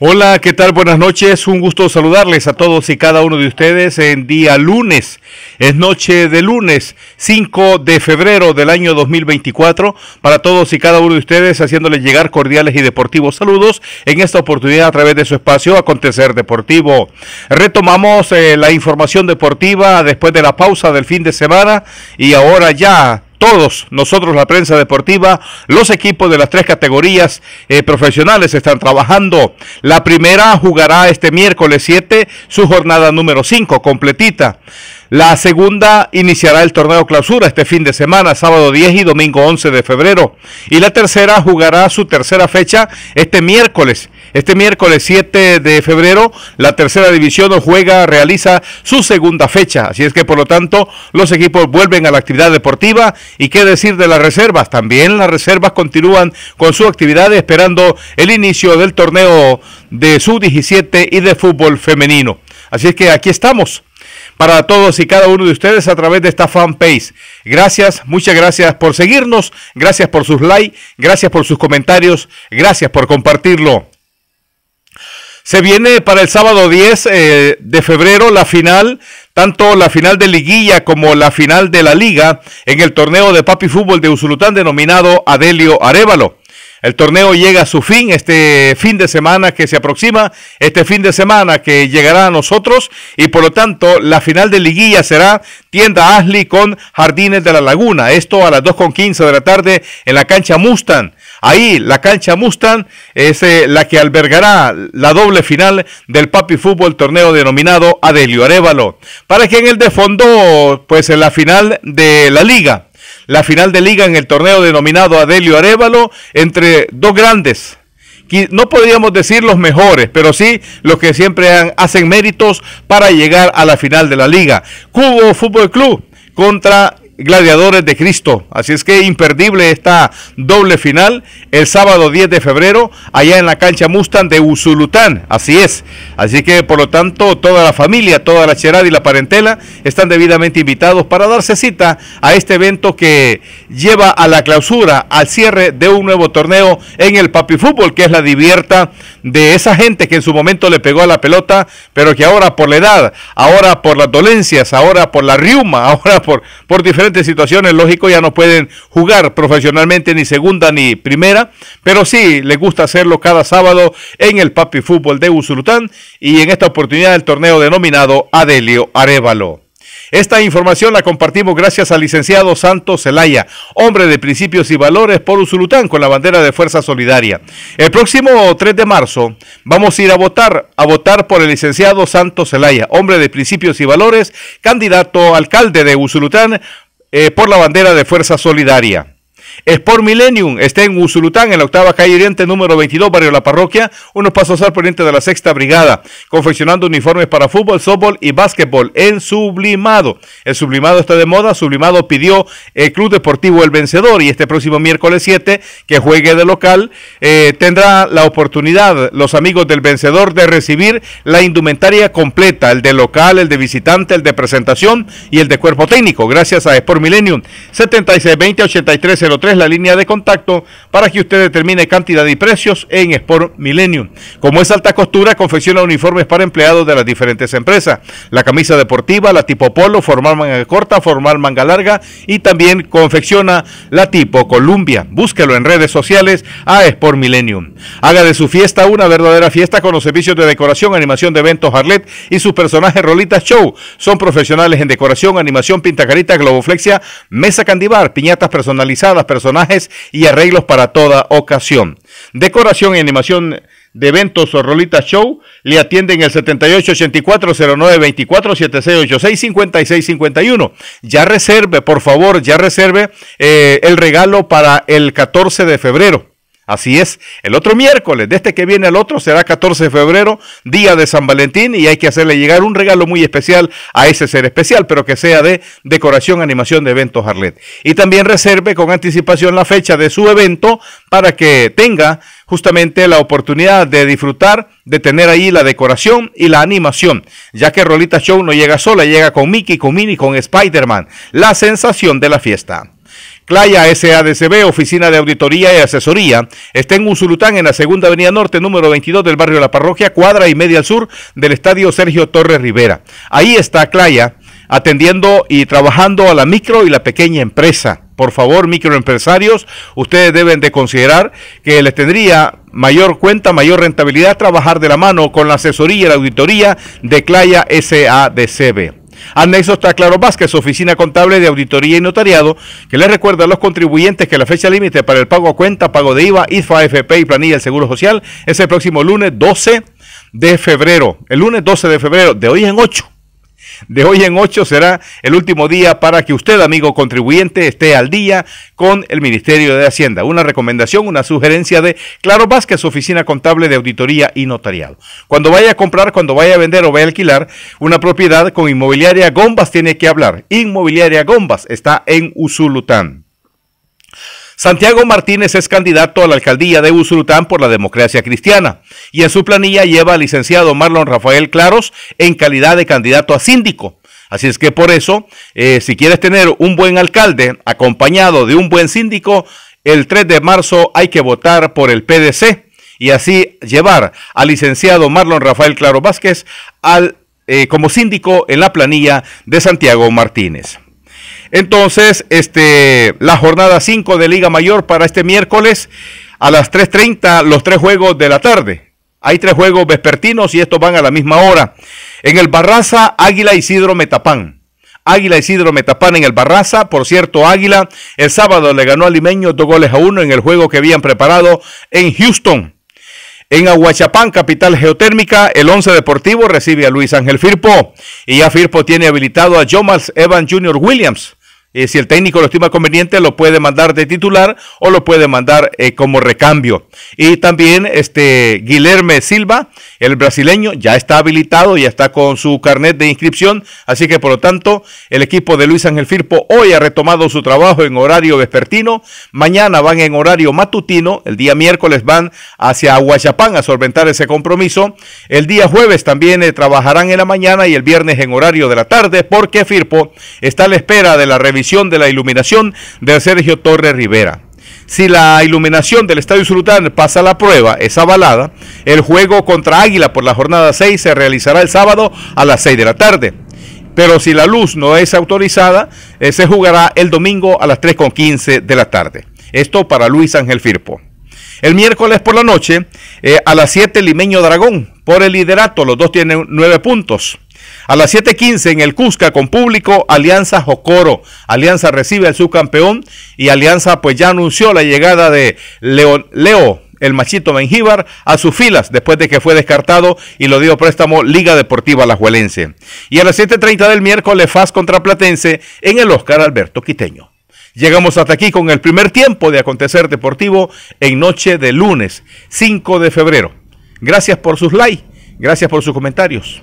Hola, ¿qué tal? Buenas noches. Un gusto saludarles a todos y cada uno de ustedes en día lunes. Es noche de lunes 5 de febrero del año 2024. Para todos y cada uno de ustedes, haciéndoles llegar cordiales y deportivos saludos en esta oportunidad a través de su espacio Acontecer Deportivo. Retomamos eh, la información deportiva después de la pausa del fin de semana y ahora ya todos nosotros, la prensa deportiva, los equipos de las tres categorías eh, profesionales están trabajando. La primera jugará este miércoles 7 su jornada número 5 completita. La segunda iniciará el torneo clausura este fin de semana, sábado 10 y domingo 11 de febrero. Y la tercera jugará su tercera fecha este miércoles. Este miércoles 7 de febrero, la tercera división juega, realiza su segunda fecha. Así es que, por lo tanto, los equipos vuelven a la actividad deportiva. ¿Y qué decir de las reservas? También las reservas continúan con su actividad esperando el inicio del torneo de sub-17 y de fútbol femenino. Así es que aquí estamos para todos y cada uno de ustedes a través de esta fanpage. Gracias, muchas gracias por seguirnos, gracias por sus likes, gracias por sus comentarios, gracias por compartirlo. Se viene para el sábado 10 eh, de febrero la final, tanto la final de liguilla como la final de la liga en el torneo de papi fútbol de Usulután denominado Adelio Arevalo. El torneo llega a su fin este fin de semana que se aproxima, este fin de semana que llegará a nosotros y por lo tanto la final de liguilla será tienda Ashley con Jardines de la Laguna. Esto a las 2.15 de la tarde en la cancha Mustang. Ahí la cancha Mustang es eh, la que albergará la doble final del Papi Fútbol torneo denominado Adelio Arevalo. Para que en el de fondo pues en la final de la liga la final de liga en el torneo denominado Adelio Arevalo entre dos grandes. No podríamos decir los mejores, pero sí los que siempre hacen méritos para llegar a la final de la liga. Cubo Fútbol Club contra Gladiadores de Cristo. Así es que imperdible esta doble final el sábado 10 de febrero allá en la cancha Mustang de Usulután. Así es. Así que por lo tanto toda la familia, toda la cherada y la parentela están debidamente invitados para darse cita a este evento que lleva a la clausura, al cierre de un nuevo torneo en el Papi Fútbol, que es la divierta de esa gente que en su momento le pegó a la pelota, pero que ahora por la edad, ahora por las dolencias, ahora por la riuma, ahora por, por diferentes situaciones, lógico, ya no pueden jugar profesionalmente ni segunda ni primera, pero sí les gusta hacerlo cada sábado en el Papi Fútbol de Usulután y en esta oportunidad el torneo denominado Adelio Arevalo. Esta información la compartimos gracias al licenciado Santos Zelaya, hombre de principios y valores por Usulután con la bandera de Fuerza Solidaria. El próximo 3 de marzo vamos a ir a votar, a votar por el licenciado Santos Zelaya, hombre de principios y valores, candidato alcalde de Usulután eh, por la bandera de Fuerza Solidaria. Sport Millennium está en Usulután, en la octava calle Oriente, número 22, barrio La Parroquia, unos pasos al poniente de la sexta brigada, confeccionando uniformes para fútbol, softball y básquetbol en sublimado. El sublimado está de moda, sublimado pidió el Club Deportivo El Vencedor y este próximo miércoles 7, que juegue de local, eh, tendrá la oportunidad los amigos del Vencedor de recibir la indumentaria completa, el de local, el de visitante, el de presentación y el de cuerpo técnico, gracias a Sport Millennium 7620 la línea de contacto, para que usted determine cantidad y precios en Sport Millennium. Como es alta costura, confecciona uniformes para empleados de las diferentes empresas. La camisa deportiva, la tipo polo, formal manga corta, formal manga larga y también confecciona la tipo Columbia. Búsquelo en redes sociales a Sport Millennium. Haga de su fiesta una verdadera fiesta con los servicios de decoración, animación de eventos Harlet y sus personajes Rolitas Show. Son profesionales en decoración, animación, pintacarita, globoflexia, mesa candibar, piñatas personalizadas, personajes y arreglos para toda ocasión. Decoración y animación de eventos o Rolita Show le atienden el 7884-0924-7686-5651. Ya reserve, por favor, ya reserve eh, el regalo para el 14 de febrero. Así es, el otro miércoles, de este que viene al otro, será 14 de febrero, día de San Valentín, y hay que hacerle llegar un regalo muy especial a ese ser especial, pero que sea de decoración, animación de eventos Harlet. Y también reserve con anticipación la fecha de su evento para que tenga justamente la oportunidad de disfrutar, de tener ahí la decoración y la animación, ya que Rolita Show no llega sola, llega con Mickey, con Minnie, con Spider-Man, la sensación de la fiesta. Claya SADCB, Oficina de Auditoría y Asesoría, está en Usulután, en la Segunda Avenida Norte, número 22 del barrio La Parroquia, cuadra y media al sur del Estadio Sergio Torres Rivera. Ahí está Claya atendiendo y trabajando a la micro y la pequeña empresa. Por favor, microempresarios, ustedes deben de considerar que les tendría mayor cuenta, mayor rentabilidad trabajar de la mano con la asesoría y la auditoría de Claya SADCB. Anexo está Claro Vázquez, oficina contable de auditoría y notariado, que le recuerda a los contribuyentes que la fecha límite para el pago a cuenta, pago de IVA, IFA, FP y planilla del Seguro Social es el próximo lunes 12 de febrero. El lunes 12 de febrero, de hoy en 8. De hoy en ocho será el último día para que usted, amigo contribuyente, esté al día con el Ministerio de Hacienda. Una recomendación, una sugerencia de Claro Vázquez, Oficina Contable de Auditoría y Notariado. Cuando vaya a comprar, cuando vaya a vender o vaya a alquilar una propiedad con Inmobiliaria Gombas tiene que hablar. Inmobiliaria Gombas está en Usulután. Santiago Martínez es candidato a la alcaldía de Usulután por la democracia cristiana y en su planilla lleva al licenciado Marlon Rafael Claros en calidad de candidato a síndico. Así es que por eso, eh, si quieres tener un buen alcalde acompañado de un buen síndico, el 3 de marzo hay que votar por el PDC y así llevar al licenciado Marlon Rafael Claro Vázquez al, eh, como síndico en la planilla de Santiago Martínez. Entonces, este, la jornada 5 de Liga Mayor para este miércoles a las 3.30, los tres juegos de la tarde. Hay tres juegos vespertinos y estos van a la misma hora. En el Barraza, Águila Isidro Metapán. Águila Isidro Metapán en el Barraza. Por cierto, Águila el sábado le ganó a Limeño dos goles a uno en el juego que habían preparado en Houston. En Aguachapán, capital geotérmica, el 11 Deportivo recibe a Luis Ángel Firpo. Y ya Firpo tiene habilitado a Jomas Evan Jr. Williams eh, si el técnico lo estima conveniente, lo puede mandar de titular o lo puede mandar eh, como recambio. Y también este Guilherme Silva el brasileño ya está habilitado, ya está con su carnet de inscripción, así que por lo tanto el equipo de Luis Ángel Firpo hoy ha retomado su trabajo en horario vespertino, mañana van en horario matutino, el día miércoles van hacia Aguachapán a solventar ese compromiso, el día jueves también eh, trabajarán en la mañana y el viernes en horario de la tarde porque Firpo está a la espera de la revisión de la iluminación de Sergio Torres Rivera. Si la iluminación del Estadio Sultán pasa la prueba, es avalada, el juego contra Águila por la jornada 6 se realizará el sábado a las 6 de la tarde. Pero si la luz no es autorizada, eh, se jugará el domingo a las con 3.15 de la tarde. Esto para Luis Ángel Firpo. El miércoles por la noche, eh, a las 7, Limeño Dragón, por el liderato, los dos tienen 9 puntos. A las 7.15 en el Cusca con público, Alianza Jocoro. Alianza recibe al subcampeón y Alianza pues ya anunció la llegada de Leo, Leo el machito Benjíbar a sus filas después de que fue descartado y lo dio préstamo Liga Deportiva La Juelense. Y a las 7.30 del miércoles, FAS contra Platense en el Oscar Alberto Quiteño. Llegamos hasta aquí con el primer tiempo de Acontecer Deportivo en noche de lunes 5 de febrero. Gracias por sus likes, gracias por sus comentarios.